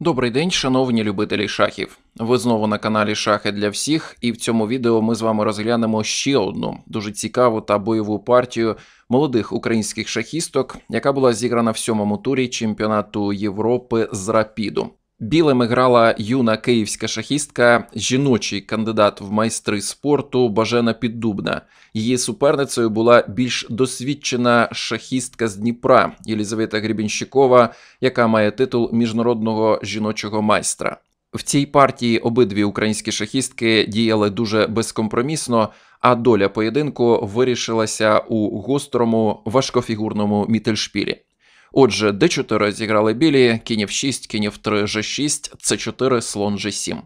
Добрий день, шановні любителі шахів. Ви знову на каналі Шахи для всіх, і в цьому відео ми з вами розглянемо ще одну дуже цікаву та бойову партію молодих українських шахісток, яка була зіграна в сьомому турі чемпіонату Європи з рапіду. Білим грала юна київська шахістка, жіночий кандидат в майстри спорту Бажена Піддубна. Її суперницею була більш досвідчена шахістка з Дніпра Єлізавета Грібінщикова, яка має титул міжнародного жіночого майстра. В цій партії обидві українські шахістки діяли дуже безкомпромісно, а доля поєдинку вирішилася у гострому важкофігурному мітельшпілі. Отже, d4 зіграли білі, кінь f 6, кінь f 3 g6, c4, слон g7,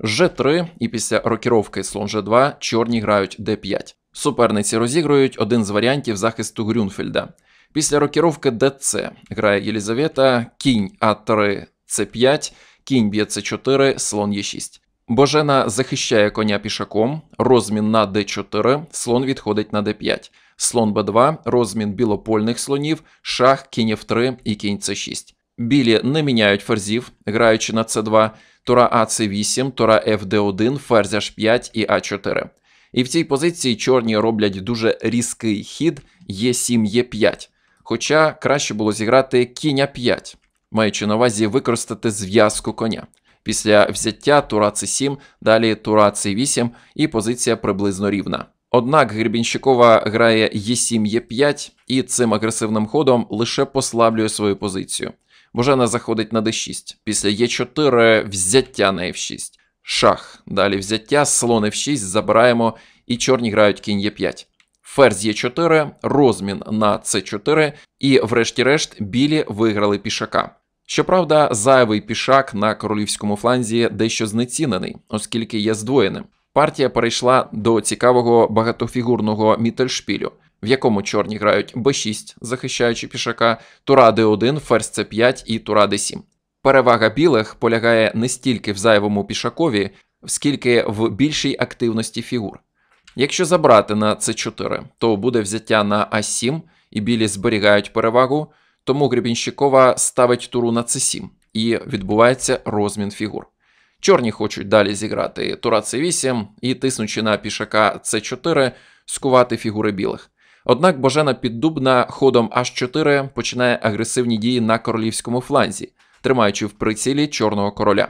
g3 і після рокіровки слон g2 чорні грають d5. Суперниці розігрують один з варіантів захисту Грюнфельда. Після рокіровки dc грає Єлізавета, кінь a3, c5, кінь б'є c4, слон e6. Божена захищає коня пішаком, розмін на d4, слон відходить на d5, слон b2, розмін білопольних слонів, шах, кінь f3 і кінь c6. Білі не міняють ферзів, граючи на c2, тура А С8, тура ФД1, ферзь H5 і a 4 І в цій позиції чорні роблять дуже різкий хід e 7 e 5 Хоча краще було зіграти кінь а 5, маючи на увазі використати зв'язку коня. Після взяття тура С7, далі тура С8 і позиція приблизно рівна. Однак Гребінщикова грає Е7, Е5 і цим агресивним ходом лише послаблює свою позицію. Божена заходить на d6, після Е4 взяття на F6. Шах. Далі взяття, слон F6, забираємо, і чорні грають кінь Е5. Ферзь Е4, розмін на С4, і, врешті-решт, білі виграли пішака. Щоправда, зайвий пішак на королівському фланзі дещо знецінений, оскільки є здвоєним. Партія перейшла до цікавого багатофігурного мітельшпілю, в якому чорні грають Б6, захищаючи пішака, Тура Д1, ферзь С5 і Тура Д7. Перевага білих полягає не стільки в зайвому пішакові, скільки в більшій активності фігур. Якщо забрати на С4, то буде взяття на А7 і білі зберігають перевагу. Тому Гребінщикова ставить туру на c7 і відбувається розмін фігур. Чорні хочуть далі зіграти тура c8 і, тиснучи на пішака c4, скувати фігури білих. Однак Божена Піддубна ходом h4 починає агресивні дії на королівському фланзі, тримаючи в прицілі чорного короля.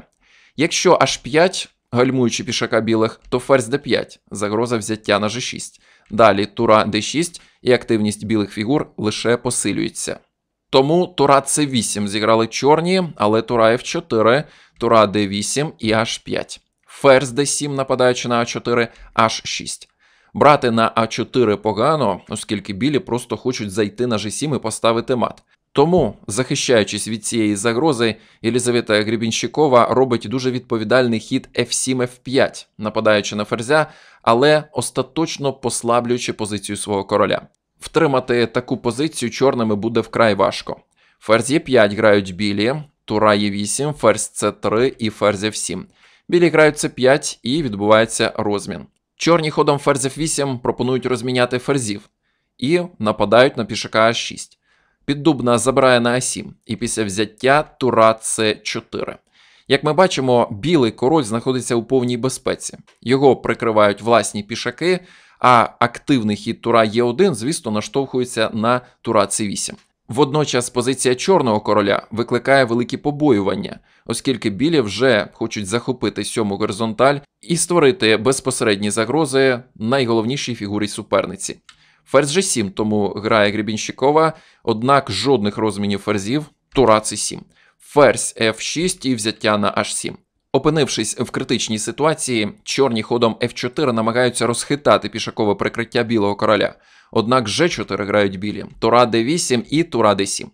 Якщо h5, гальмуючи пішака білих, то ферзь d5, загроза взяття на g6. Далі тура d6 і активність білих фігур лише посилюється. Тому тура c 8 зіграли чорні, але тура F4, тура D8 і H5. Ферзь D7, нападаючи на А4, H6. Брати на А4 погано, оскільки білі просто хочуть зайти на G7 і поставити мат. Тому, захищаючись від цієї загрози, Єлізавета Грібінщикова робить дуже відповідальний хід F7F5, нападаючи на ферзя, але остаточно послаблюючи позицію свого короля. Втримати таку позицію чорними буде вкрай важко. Ферзь є 5 грають білі, тура е 8, ферзь С3 і ферзь F7. Білі грають С5 і відбувається розмін. Чорні ходом ферзь F8 пропонують розміняти ферзів і нападають на пішака А6. Піддубна забирає на А7, і після взяття тура С4. Як ми бачимо, білий король знаходиться у повній безпеці. Його прикривають власні пішаки, а активний хід тура Е1, звісно, наштовхується на тура С8. Водночас позиція чорного короля викликає великі побоювання, оскільки білі вже хочуть захопити сьому горизонталь і створити безпосередні загрози найголовнішій фігурі суперниці. Ферзь G7, тому грає Гребінщикова, однак жодних розмінів ферзів тура c 7 ферзь F6 і взяття на H7. Опинившись в критичній ситуації, чорні ходом F4 намагаються розхитати пішакове прикриття білого короля. Однак G4 грають білі, тура D8 і тура D7.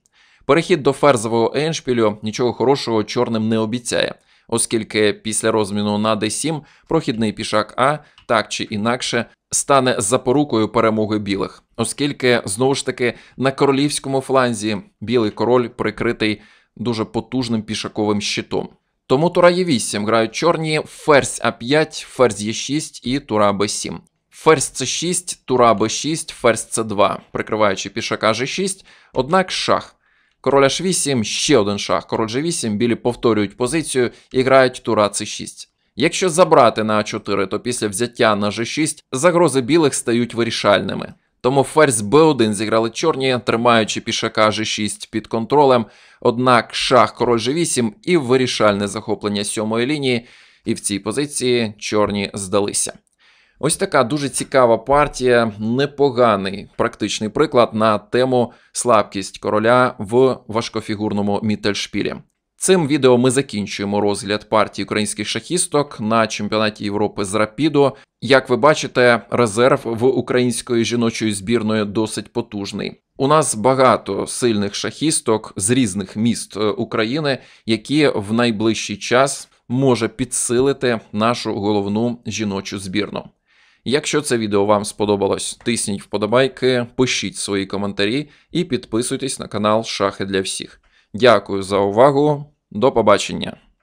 Перехід до ферзового еншпілю нічого хорошого чорним не обіцяє, оскільки після розміну на D7 прохідний пішак А так чи інакше стане запорукою перемоги білих, оскільки знову ж таки на королівському фланзі білий король прикритий дуже потужним пішаковим щитом. Тому тура е 8 грають чорні, ферзь А5, ферзь Е6 і тура Б7. Ферзь С6, тура Б6, ферзь С2, прикриваючи пішака G6, однак шах. Король H8, ще один шах. Король G8, білі повторюють позицію і грають тура С6. Якщо забрати на А4, то після взяття на G6 загрози білих стають вирішальними. Тому ферзь b 1 зіграли чорні, тримаючи пішака G6 під контролем. Однак шах король G8 і вирішальне захоплення сьомої лінії. І в цій позиції чорні здалися. Ось така дуже цікава партія, непоганий практичний приклад на тему слабкість короля в важкофігурному мітельшпілі. Цим відео ми закінчуємо розгляд партії українських шахісток на чемпіонаті Європи з Рапідо. Як ви бачите, резерв в української жіночої збірної досить потужний. У нас багато сильних шахісток з різних міст е, України, які в найближчий час може підсилити нашу головну жіночу збірну. Якщо це відео вам сподобалось, тисніть вподобайки, пишіть свої коментарі і підписуйтесь на канал Шахи для всіх. Дякую за увагу. До побачення.